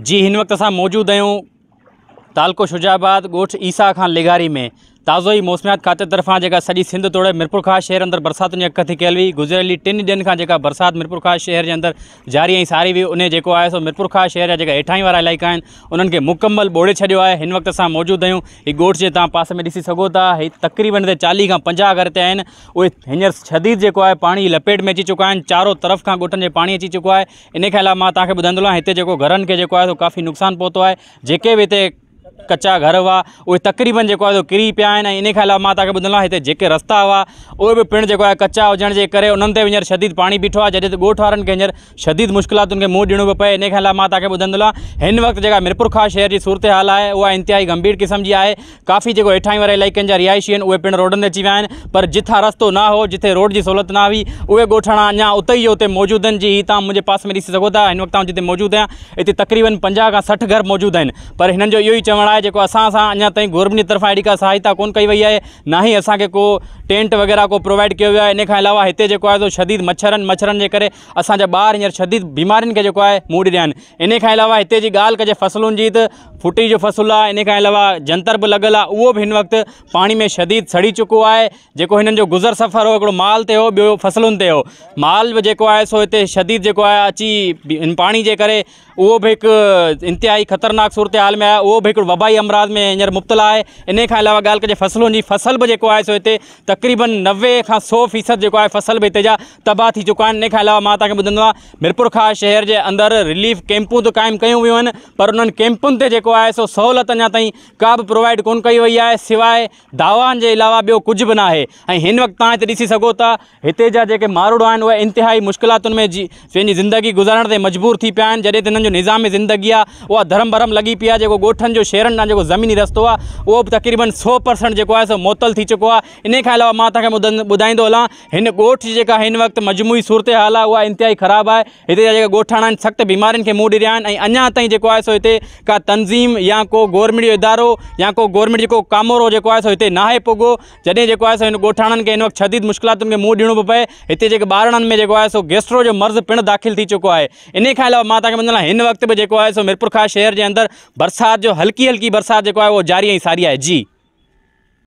जी हिन वक़्त अस मौजूद आयो तालको शुजाबाद गोठ ईसा खान लिगारी में ताज़ो ही मौसमियात खाते तरफा जो सारी सिंध तोड़े मिरपुर ख़ास शहर अंदर बरसात की अक थी कयल हुई गुजरियल टिन दिन का जेका बरसात मिरपुर ख़ास शहर के अंदर जारी ऐं सारी हुई उन्हें जो है सो मिरपुर ख़ास शहर जा हेठाई वाला इलाका इलाइक़ा आहिनि उन्हनि खे मुकमल ॿोड़े छॾियो आहे हिन वक़्तु असां मौजूदु आहियूं हीअ ॻोठ में ऐसी सघो तक़रीबन चाली का पंजा घर ते उ हिंसर शदीद जो है पानी लपेट में अची चुका है चारों तरफ़ का गोठन के पानी अची चुको है इन अलावा मैं तव्हांखे ॿुधाईंदो इतने घर के काफ़ी नुकसान पौतो है जे भी इतने कच्चा घर हुआ उहे तक़रीबन जो है किरी पिया आहिनि इन खां अलावा मां तव्हांखे ॿुधंदो आहियां रस्ता हुआ वो भी पिण जो है कच्चा होजन के कर उन्होंने ते हींअर शदीद पानी बीठो आ जैसे त के हिंसर शदीद मुश्किल उनके मुंहुं ॾियणो पियो पए इन खां अलावा मां तव्हांखे ॿुधंदो आहियां हिन वक़्तु जेका मिरपुर खां शहर की सूरत हाल है वह इंतिहाई गंभीर क़िस्म की है काफ़ी जो हेठां वारे इलाइक़नि जा रिहाइशी आहिनि उहे पिणु रोडनि ते अची वाया पर जिथा रस्तो न हो जिथे रोड की सहूलत ना हुई उठाना ॻोठाणा उत ही ई मौजूद मौजूदु आहिनि जी तव्हां मुंहिंजे पास में ॾिसी सघो था हिन वक़्तु आउं जिते मौजूदु आहियां हिते तक़रीबन पंजा का सठ घर मौजूद हैं पर इन्हों जो इहो ई वणु है जो असा सां अञा ताईं गवर्नमेंट तरफा तरफ़ां का सहायता कोन कई वही है ना ई असांखे को टेंट वग़ैरह को प्रोवाइड किया इन अलावा हिते जेको आहे शदीद मच्छर मच्छर के कर असांजा ॿार हींअर शदीद बीमार के जेको आहे मुंहुं ॾिना इन अलावा हिते की गाल कज फसलों की फुटी जो फसल आ इन अलावा जंतर भी लगल आ उहो भी इन वक्त पानी में शदीद सड़ी चुको है जो इन गुज़र सफ़र हो माल ते हो बो फसलों ते हो माल भी जो है सो हिते शदीद जो है अची पानी के करे वो भी एक इंतहाई ख़तरनाक सूरत हाल में आया वो भी हिकिड़ो वबाई अमराज़ में हिंसर मुब्तला है इन अलावा गाल कजे फसलुनि जी फसल भी जो है सो इतने तक़रीबन नवे का सौ फ़ीसद जो है फसल भी हिते तबाह थी चुका है इन अलावा मैं तक ॿुधंदो आहियां मिरपुर ख़ास शहर के अंदर रिलीफ कैंपू तो कायम क्यों वियूं आहिनि पर उन कैंपुनि से जो है सो सहूलत अञा तई का भी प्रोवाइड कोन वही है सिवाय सवाइ के अलावा बो कुछ भी ना आहे वक्त हिन वक़्तु तव्हां हिते ॾिसी सघो था हिते जा जेके माण्हू में जी ज़िंदगी गुज़ारण से मजबूर थी पिया जैसे हुननि जो निज़ाम ज़िंदगी आहे धर्म भरम लगी पी आहे गोठन जो शहर तां जेको ज़मीनी रस्त आ वो बि तक़रीबन सौ परसेंट जो है सो मोतल थी चुको है इन खां अलावा तक बुधाई ॿुधाईंदो हलां हिन ॻोठ जी जेका हिन वक़्तु मजमूई सूरत हाल आहे उहा इंतिहाई खराब है इतने जो जेका सख्त आहिनि के मुँह खे मुंहुं ॾेई रहिया आहिनि ऐं अञा सो हिते का तंजीम या को गोरमेंट इदारो या को गोरमेंट जो कामोरो जेको आहे सो हिते है पुॻो जॾहिं जेको आहे सो इन ॻोठाणनि के इन वक्त शदीद मुश्किल के मुँह ॾियणो पे इतने हिते जेके में जो है सो गेस्ट्रो जो मर्ज़ु पिणु दाख़िल चुको है इन खां अलावा तक तव्हांखे इन वक़्त बि जो है सो मिरपुर खास शहर के अंदर बरसात जो हल्की हल्की बरसात जो है वो जारी है सारी है जी